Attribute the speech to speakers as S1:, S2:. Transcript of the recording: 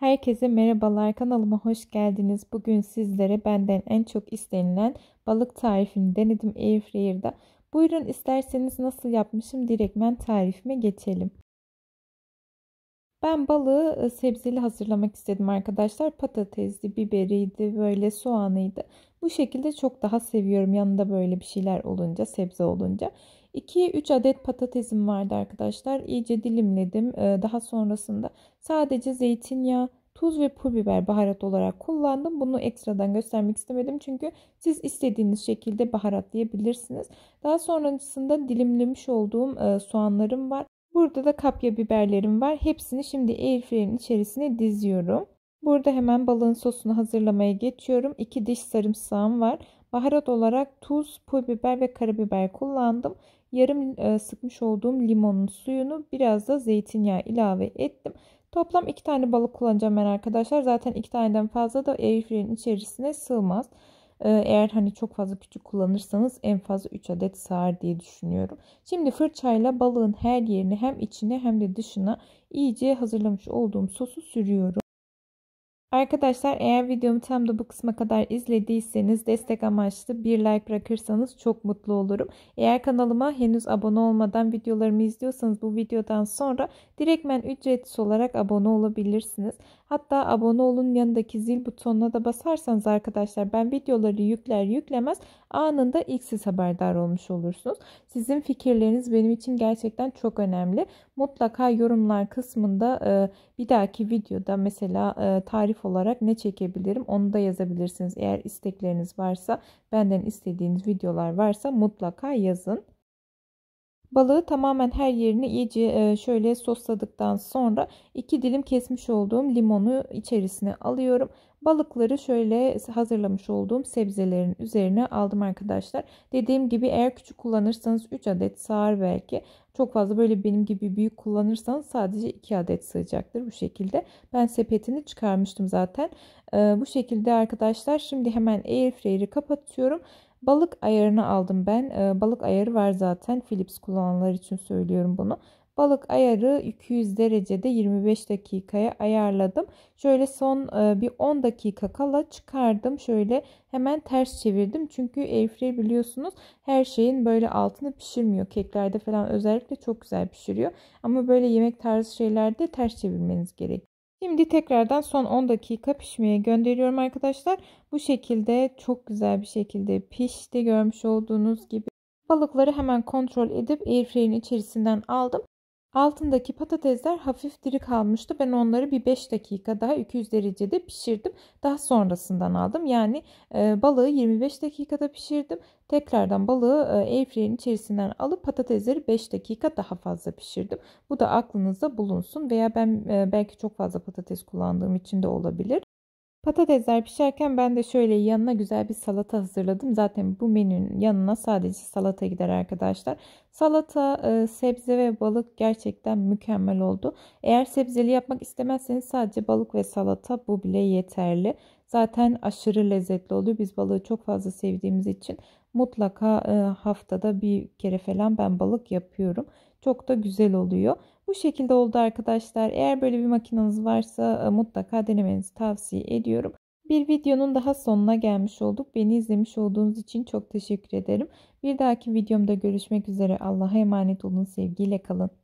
S1: Herkese merhabalar kanalıma hoş geldiniz. Bugün sizlere benden en çok istenilen balık tarifini denedim Airfryer'da. Buyurun isterseniz nasıl yapmışım direktmen tarifime geçelim. Ben balığı e, sebzeli hazırlamak istedim arkadaşlar. Patatesli, biberiydi, böyle soğanıydı. Bu şekilde çok daha seviyorum yanında böyle bir şeyler olunca, sebze olunca. 2-3 adet patatesim vardı arkadaşlar. İyice dilimledim. E, daha sonrasında sadece zeytinyağı, tuz ve pul biber baharat olarak kullandım. Bunu ekstradan göstermek istemedim. Çünkü siz istediğiniz şekilde baharatlayabilirsiniz. Daha sonrasında dilimlemiş olduğum e, soğanlarım var. Burada da kapya biberlerim var. Hepsini şimdi airfryer'in içerisine diziyorum. Burada hemen balığın sosunu hazırlamaya geçiyorum. 2 diş sarımsağım var. Baharat olarak tuz, pul biber ve karabiber kullandım. Yarım e, sıkmış olduğum limonun suyunu biraz da zeytinyağı ilave ettim. Toplam 2 tane balık kullanacağım ben arkadaşlar. Zaten 2 taneden fazla da airfryer'in içerisine sığmaz. Ee, eğer hani çok fazla küçük kullanırsanız en fazla 3 adet sığar diye düşünüyorum. Şimdi fırçayla balığın her yerini hem içine hem de dışına iyice hazırlamış olduğum sosu sürüyorum. Arkadaşlar eğer videomu tam da bu kısma kadar izlediyseniz destek amaçlı bir like bırakırsanız çok mutlu olurum. Eğer kanalıma henüz abone olmadan videolarımı izliyorsanız bu videodan sonra direktmen ücretsiz olarak abone olabilirsiniz. Hatta abone olun yanındaki zil butonuna da basarsanız arkadaşlar ben videoları yükler yüklemez anında ilk siz haberdar olmuş olursunuz. Sizin fikirleriniz benim için gerçekten çok önemli. Mutlaka yorumlar kısmında bir dahaki videoda mesela tarif olarak ne çekebilirim onu da yazabilirsiniz. Eğer istekleriniz varsa benden istediğiniz videolar varsa mutlaka yazın. Balığı tamamen her yerini iyice e, şöyle sosladıktan sonra iki dilim kesmiş olduğum limonu içerisine alıyorum. Balıkları şöyle hazırlamış olduğum sebzelerin üzerine aldım arkadaşlar. Dediğim gibi eğer küçük kullanırsanız 3 adet sığar belki. Çok fazla böyle benim gibi büyük kullanırsanız sadece 2 adet sığacaktır bu şekilde. Ben sepetini çıkarmıştım zaten. E, bu şekilde arkadaşlar şimdi hemen air airfryer'i kapatıyorum Balık ayarını aldım ben. Ee, balık ayarı var zaten. Philips kullananlar için söylüyorum bunu. Balık ayarı 200 derecede 25 dakikaya ayarladım. Şöyle son e, bir 10 dakika kala çıkardım. Şöyle hemen ters çevirdim. Çünkü airfryer biliyorsunuz her şeyin böyle altını pişirmiyor. Keklerde falan özellikle çok güzel pişiriyor. Ama böyle yemek tarzı şeylerde ters çevirmeniz gerekiyor. Şimdi tekrardan son 10 dakika pişmeye gönderiyorum arkadaşlar. Bu şekilde çok güzel bir şekilde pişti görmüş olduğunuz gibi. Balıkları hemen kontrol edip airfryer'in içerisinden aldım. Altındaki patatesler hafif diri kalmıştı. Ben onları bir 5 dakika daha 200 derecede pişirdim. Daha sonrasından aldım. Yani e, balığı 25 dakikada pişirdim. Tekrardan balığı e, airfryer'in içerisinden alıp patatesleri 5 dakika daha fazla pişirdim. Bu da aklınızda bulunsun veya ben e, belki çok fazla patates kullandığım için de olabilir. Patatesler pişerken ben de şöyle yanına güzel bir salata hazırladım. Zaten bu menünün yanına sadece salata gider arkadaşlar. Salata, e, sebze ve balık gerçekten mükemmel oldu. Eğer sebzeli yapmak istemezseniz sadece balık ve salata bu bile yeterli. Zaten aşırı lezzetli oluyor. Biz balığı çok fazla sevdiğimiz için mutlaka e, haftada bir kere falan ben balık yapıyorum. Çok da güzel oluyor. Bu şekilde oldu arkadaşlar. Eğer böyle bir makineniz varsa e, mutlaka denemenizi tavsiye ediyorum. Bir videonun daha sonuna gelmiş olduk. Beni izlemiş olduğunuz için çok teşekkür ederim. Bir dahaki videomda görüşmek üzere. Allah'a emanet olun. Sevgiyle kalın.